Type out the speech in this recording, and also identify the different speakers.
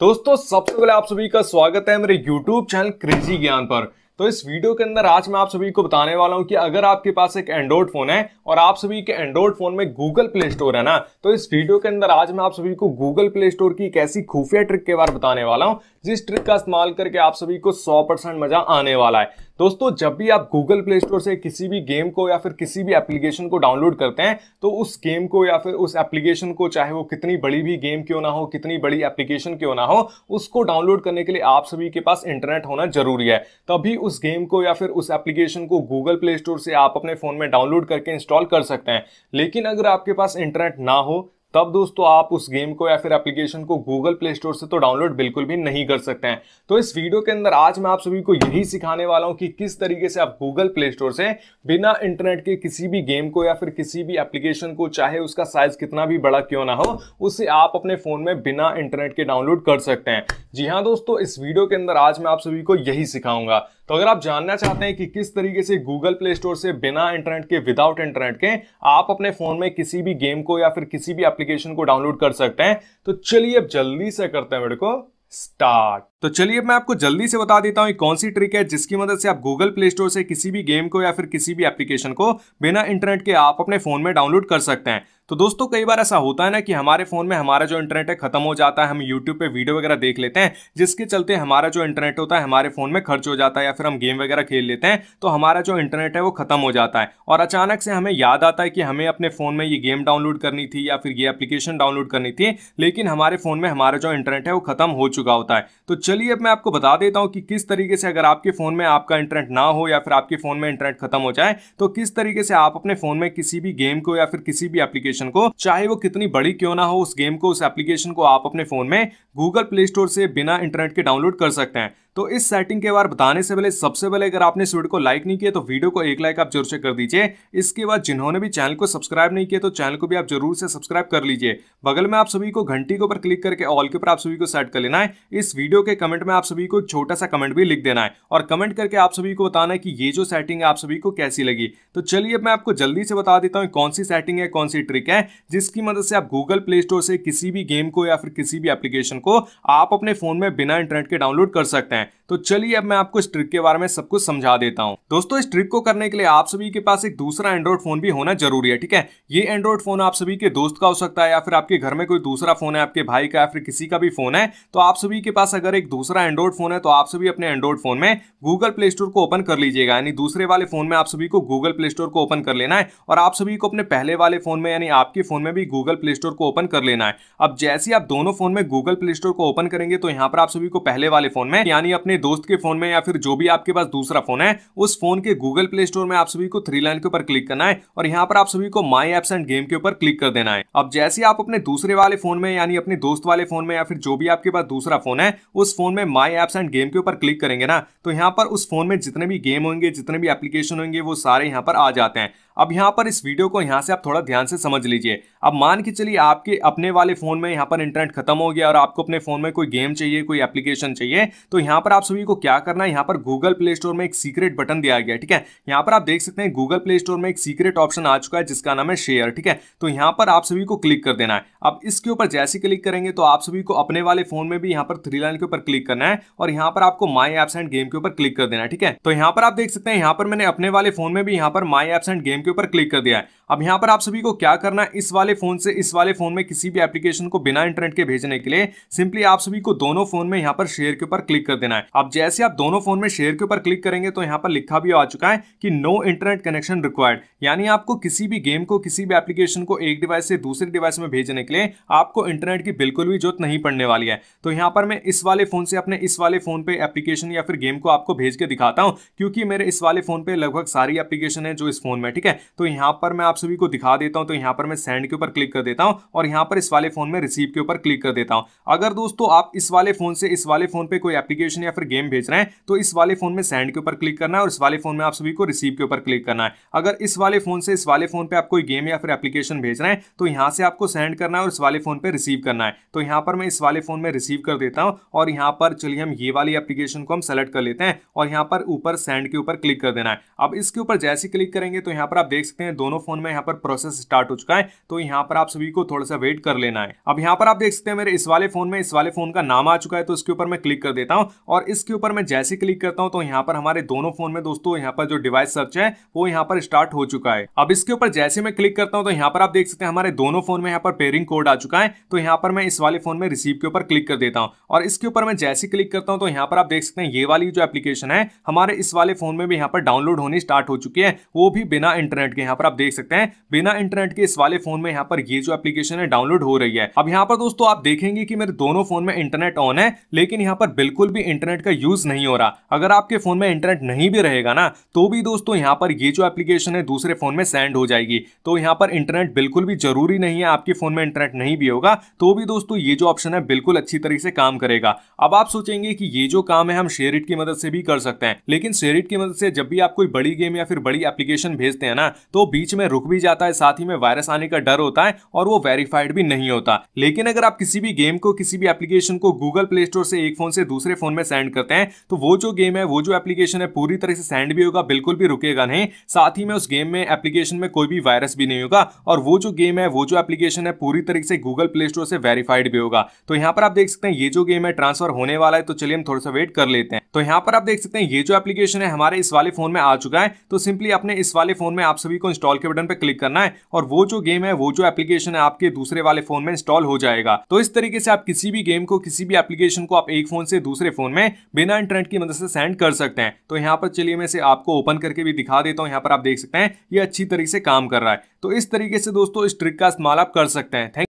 Speaker 1: दोस्तों सबसे पहले आप सभी का स्वागत है मेरे YouTube चैनल क्रेजी ज्ञान पर तो इस वीडियो के अंदर आज मैं आप सभी को बताने वाला हूं कि अगर आपके पास एक एंड्रॉइड फोन है और आप सभी के एंड्रॉइड फोन में गूगल प्ले स्टोर है ना तो इस वीडियो के अंदर आज मैं आप सभी को गूगल प्ले स्टोर की एक ऐसी खुफिया ट्रिक के बारे में बताने वाला हूं जिस ट्रिक का इस्तेमाल करके आप सभी को सौ मजा आने वाला है दोस्तों जब भी आप गूगल प्ले स्टोर से किसी भी गेम को या फिर किसी भी एप्लीकेशन को डाउनलोड करते हैं तो उस गेम को या फिर उस एप्लीकेशन को चाहे वो कितनी बड़ी भी गेम क्यों ना हो कितनी बड़ी एप्लीकेशन क्यों ना हो उसको डाउनलोड करने के लिए आप सभी के पास इंटरनेट होना जरूरी है तभी उस गेम को या फिर उस एप्लीकेशन को गूगल प्ले स्टोर से आप अपने फ़ोन में डाउनलोड करके इंस्टॉल कर सकते हैं लेकिन अगर आपके पास इंटरनेट ना हो तब दोस्तों आप उस गेम को या फिर एप्लीकेशन को गूगल प्ले स्टोर से तो डाउनलोड बिल्कुल भी नहीं कर सकते हैं तो इस वीडियो के अंदर आज मैं आप सभी को यही सिखाने वाला हूं कि किस तरीके से आप गूगल प्ले स्टोर से बिना इंटरनेट के किसी भी गेम को या फिर किसी भी एप्लीकेशन को चाहे उसका साइज कितना भी बड़ा क्यों ना हो उसे आप अपने फोन में बिना इंटरनेट के डाउनलोड कर सकते हैं जी हाँ दोस्तों इस वीडियो के अंदर आज मैं आप सभी को यही सिखाऊंगा तो अगर आप जानना चाहते हैं कि किस तरीके से गूगल प्ले स्टोर से बिना इंटरनेट के विदाउट इंटरनेट के आप अपने फोन में किसी भी गेम को या फिर किसी भी एप्लीकेशन को डाउनलोड कर सकते हैं तो चलिए अब जल्दी से करते हैं मेरे को स्टार्ट तो चलिए मैं आपको जल्दी से बता देता हूँ कौन सी ट्रिक है जिसकी मदद से आप गूगल प्ले स्टोर से किसी भी गेम को या फिर किसी भी एप्लीकेशन को बिना इंटरनेट के आप अपने फोन में डाउनलोड कर सकते हैं तो दोस्तों कई बार ऐसा होता है ना कि हमारे फोन में हमारा जो इंटरनेट है खत्म हो जाता है हम यूट्यूब पे वीडियो वगैरह देख लेते हैं जिसके चलते हमारा जो इंटरनेट होता है हमारे फोन में खर्च हो जाता है या फिर हम गेम वगैरह खेल लेते हैं तो हमारा जो इंटरनेट है वो खत्म हो जाता है और अचानक से हमें याद आता है कि हमें अपने फोन में ये गेम डाउनलोड करनी थी या फिर ये एप्लीकेशन डाउनलोड करनी थी लेकिन हमारे फोन में हमारा जो इंटरनेट है वो खत्म हो चुका होता है तो चलिए अब मैं आपको बता देता हूँ कि किस तरीके से अगर आपके फ़ोन में आपका इंटरनेट ना हो या फिर आपके फ़ोन में इंटरनेट खत्म हो जाए तो किस तरीके से आप अपने फ़ोन में किसी भी गेम को या फिर किसी भी एप्लीकेशन को चाहे वो कितनी बड़ी क्यों ना हो उस गेम को उस एप्लीकेशन को आप अपने फ़ोन में गूगल प्ले स्टोर से बिना इंटरनेट के डाउनलोड कर सकते हैं तो इस सेटिंग के बारे बताने से पहले सबसे पहले अगर आपने इस वीडियो को लाइक नहीं किया तो वीडियो को एक लाइक आप जरूर से कर दीजिए इसके बाद जिन्होंने भी चैनल को सब्सक्राइब नहीं किया तो चैनल को भी आप जरूर से सब्सक्राइब कर लीजिए बगल में आप सभी को घंटी के ऊपर क्लिक करके ऑल के ऊपर आप सभी को सेट कर लेना है इस वीडियो के कमेंट में आप सभी को छोटा सा कमेंट भी लिख देना है और कमेंट करके आप सभी को बताना है कि ये जो सेटिंग है आप सभी को कैसी लगी तो चलिए अब मैं आपको जल्दी से बता देता हूँ कौन सी सेटिंग है कौन सी ट्रिक है जिसकी मदद से आप गूगल प्ले स्टोर से किसी भी गेम को या फिर किसी भी एप्लीकेशन को आप अपने फोन में बिना इंटरनेट के डाउनलोड कर सकते हैं तो चलिए अब मैं आपको इस ट्रिक के बारे में सब कुछ समझा देता हूँ दोस्तों इस ट्रिक को करने के लिए आप सभी के पास एक दूसरा एंड्रॉइड फोन भी होना जरूरी है ठीक है ये एंड्रॉइड फोन आप सभी के दोस्त का हो सकता है या फिर आपके घर में कोई दूसरा फोन है आपके भाई का या फिर किसी का भी फोन है तो आप सभी के पास अगर एक दूसरा एंड्रॉइड फोन है तो आप सभी अपने एंड्रॉइड फोन में गूगल प्ले स्टोर को ओपन कर लीजिएगा यानी दूसरे वाले फोन में आप सभी को गूगल प्ले स्टोर को ओपन कर लेना है और आप सभी को अपने पहले वाले फोन में यानी आपके फोन में भी गूगल प्ले स्टोर को ओपन कर लेना है अब जैसे आप दोनों फोन में गूगल प्ले स्टोर को ओपन करेंगे तो यहाँ पर आप सभी को पहले वाले फोन में यानी अपने दोस्त के फोन में या फिर जो भी आपके पास दूसरा फोन है उस फोन के गूगल प्ले स्टोर में आप सभी को थ्री लाइन के ऊपर क्लिक करना है और यहाँ पर आप सभी को माई एप्स एंड गेम के ऊपर क्लिक कर देना है अब जैसे आप अपने दूसरे वाले फोन में यानी अपने दोस्त वाले फोन में या फिर जो भी आपके पास दूसरा फोन है उस फोन में माई एप्स एंड गेम के ऊपर क्लिक करेंगे ना तो यहाँ पर उस फोन में जितने भी गेम होंगे जितने भी एप्लीकेशन होंगे वो सारे यहाँ पर आ जाते हैं अब यहाँ पर इस वीडियो को यहाँ से आप थोड़ा ध्यान से समझ लीजिए अब मान के चलिए आपके अपने वाले फ़ोन में यहाँ पर इंटरनेट खत्म हो गया और आपको अपने फ़ोन में कोई गेम चाहिए कोई एप्लीकेशन चाहिए तो यहाँ पर आप सभी को क्या करना है यहाँ पर गूगल प्ले स्टोर में एक सीक्रेट बटन दिया गया ठीक है यहाँ पर आप देख सकते हैं गूगल प्ले स्टोर में एक सीक्रेट ऑप्शन आ चुका है जिसका नाम है शेयर ठीक है तो यहाँ पर आप सभी को क्लिक कर देना है अब इसके ऊपर जैसे क्लिक करेंगे तो आप सभी को अपने वाले फ़ोन में भी यहाँ पर थ्री लाइन के ऊपर क्लिक करना है और यहाँ पर आपको माई एप्स एंड गेम के ऊपर क्लिक कर देना है ठीक है तो यहाँ पर आप देख सकते हैं यहाँ पर मैंने अपने वाले फ़ोन में भी यहाँ पर माई एप्स एंड गेम के ऊपर क्लिक कर दिया है अब यहां पर आप सभी को क्या करना है इस वाले फोन से इस वाले फोन में किसी भी एप्लीकेशन को बिना इंटरनेट के भेजने के लिए सिंपली आप सभी को दोनों फोन में यहाँ पर शेयर के ऊपर क्लिक कर देना है अब जैसे आप दोनों फोन में शेयर के ऊपर क्लिक करेंगे तो यहाँ पर लिखा भी आ चुका है कि नो इंटरनेट कनेक्शन रिक्वायर्ड यानी आपको किसी भी गेम को किसी भी एप्लीकेशन को एक डिवाइस से दूसरे डिवाइस में भेजने के लिए आपको इंटरनेट की बिल्कुल भी जरूरत नहीं पड़ने वाली है तो यहाँ पर मैं इस वाले फोन से अपने इस वाले फोन पे एप्लीकेशन या फिर गेम को आपको भेज के दिखाता हूँ क्योंकि मेरे इस वाले फोन पे लगभग सारी एप्लीकेशन है जो इस फोन में ठीक है तो यहां पर मैं आप सभी को दिखा देता हूं तो यहां पर मैं सेंड के ऊपर क्लिक कर देता हूं और यहां पर इस वाले फोन में रिसीव के ऊपर क्लिक कर देता हूं अगर दोस्तों आप इस वाले फोन से इस वाले फोन पे कोई एप्लीकेशन या फिर गेम भेज रहे हैं तो इस वाले फोन में सेंड के ऊपर क्लिक करना है और इस वाले फोन में आप सभी को रिसीव के ऊपर क्लिक करना है अगर इस वाले फोन से इस वाले फोन पर आप कोई गेम या फिर एप्लीकेशन भेज रहे हैं तो यहां से आपको सेंड करना है और इस वाले फोन पर रिसीव करना है तो यहां पर मैं इस वाले फोन में रिसीव कर देता हूं और यहां पर चलिए हम ये वाली एप्लीकेशन को हम सेलेक्ट कर लेते हैं और यहां पर ऊपर सेंड के ऊपर क्लिक कर देना है अब इसके ऊपर जैसे क्लिक करेंगे तो यहां पर आप देख सकते हैं दोनों फोन में यहाँ पर प्रोसेस स्टार्ट हो चुका है तो यहाँ पर आप सभी को थोड़ा सा वेट कर लेना है अब यहाँ पर आप देख सकते हैं मेरे इस वाले फोन में इस वाले फोन का नाम आ चुका है तो इसके ऊपर मैं क्लिक कर देता हूँ और इसके ऊपर मैं जैसे क्लिक करता हूँ तो यहाँ पर हमारे दोनों फोन में दोस्तों यहाँ पर जो डिवाइस सर्च है वो यहाँ पर स्टार्ट हो चुका है अब इसके ऊपर जैसे मैं क्लिक करता हूँ तो यहाँ पर आप देख सकते हैं हमारे दोनों फोन में यहाँ पर पेयरिंग कोड आ चुका है तो यहाँ पर मैं इस वाले फोन में रिसीव के ऊपर क्लिक कर देता हूँ और इसके ऊपर मैं जैसे क्लिक करता हूँ तो यहाँ पर आप देख सकते हैं ये वाली जो एप्लीकेशन है हमारे इस वाले फोन में भी यहाँ पर डाउनलोड होनी स्टार्ट हो चुकी है वो भी बिना इंटरनेट इंटरनेट के यहाँ पर आप देख सकते हैं बिना इंटरनेट के इस वाले फोन में यहाँ पर ये जो एप्लीकेशन है डाउनलोड हो रही है अब यहाँ पर दोस्तों आप देखेंगे कि मेरे दोनों फोन में इंटरनेट ऑन है लेकिन यहाँ पर बिल्कुल भी इंटरनेट का यूज नहीं हो रहा अगर आपके फोन में इंटरनेट नहीं भी रहेगा ना तो भी दोस्तों यहाँ पर ये जो एप्लीकेशन है दूसरे फोन में सेंड हो जाएगी तो यहाँ पर इंटरनेट बिल्कुल भी जरूरी नहीं है आपके फोन में इंटरनेट नहीं भी होगा तो भी दोस्तों ये जो ऑप्शन है बिल्कुल अच्छी तरीके से काम करेगा अब आप सोचेंगे कि ये जो काम है हम शेयरिट की मदद से भी कर सकते हैं लेकिन शेयरिट की मदद से जब भी आप कोई बड़ी गेम या फिर बड़ी एप्लीकेशन भेजते हैं ना ना तो बीच में रुक भी जाता है साथ ही में वायरस आने का डर होता है और वो वेरीफाइड भी नहीं होता लेकिन अगर आप किसी भी गेम को किसी भी एप्लीकेशन को गूगल प्ले स्टोर से एक फोन से दूसरे फोन में सेंड करते हैं तो वो जो गेम है वो जो एप्लीकेशन है पूरी तरह से सेंड भी होगा बिल्कुल भी रुकेगा नहीं साथ ही में उस गेम में एप्लीकेशन में कोई भी वायरस भी नहीं होगा और वो जो गेम है वो जो एप्लीकेशन है पूरी तरीके से गूगल प्ले स्टोर से वेरीफाइड भी होगा तो यहाँ पर आप देख सकते हैं ये जो गेम है ट्रांसफर होने वाला है तो चलिए हम थोड़ा सा वेट कर लेते हैं तो यहाँ पर आप देख सकते हैं ये जो एप्लीकेशन है हमारे इस वाले फोन में आ चुका है तो सिंपली अपने इस वाले फोन में आप सभी को इंस्टॉल के बटन पर क्लिक करना है और वो जो गेम है वो जो एप्लीकेशन है आपके दूसरे वाले फोन में इंस्टॉल हो जाएगा तो इस तरीके से आप किसी भी गेम को किसी भी एप्लीकेशन को आप एक फोन से दूसरे फोन में बिना इंटरनेट की मदद से सेंड कर सकते हैं तो यहाँ पर चलिए मैं इसे आपको ओपन करके भी दिखा देता हूँ यहाँ पर आप देख सकते हैं ये अच्छी तरीके से काम कर रहा है तो इस तरीके से दोस्तों इस ट्रिक का इस्तेमाल आप कर सकते हैं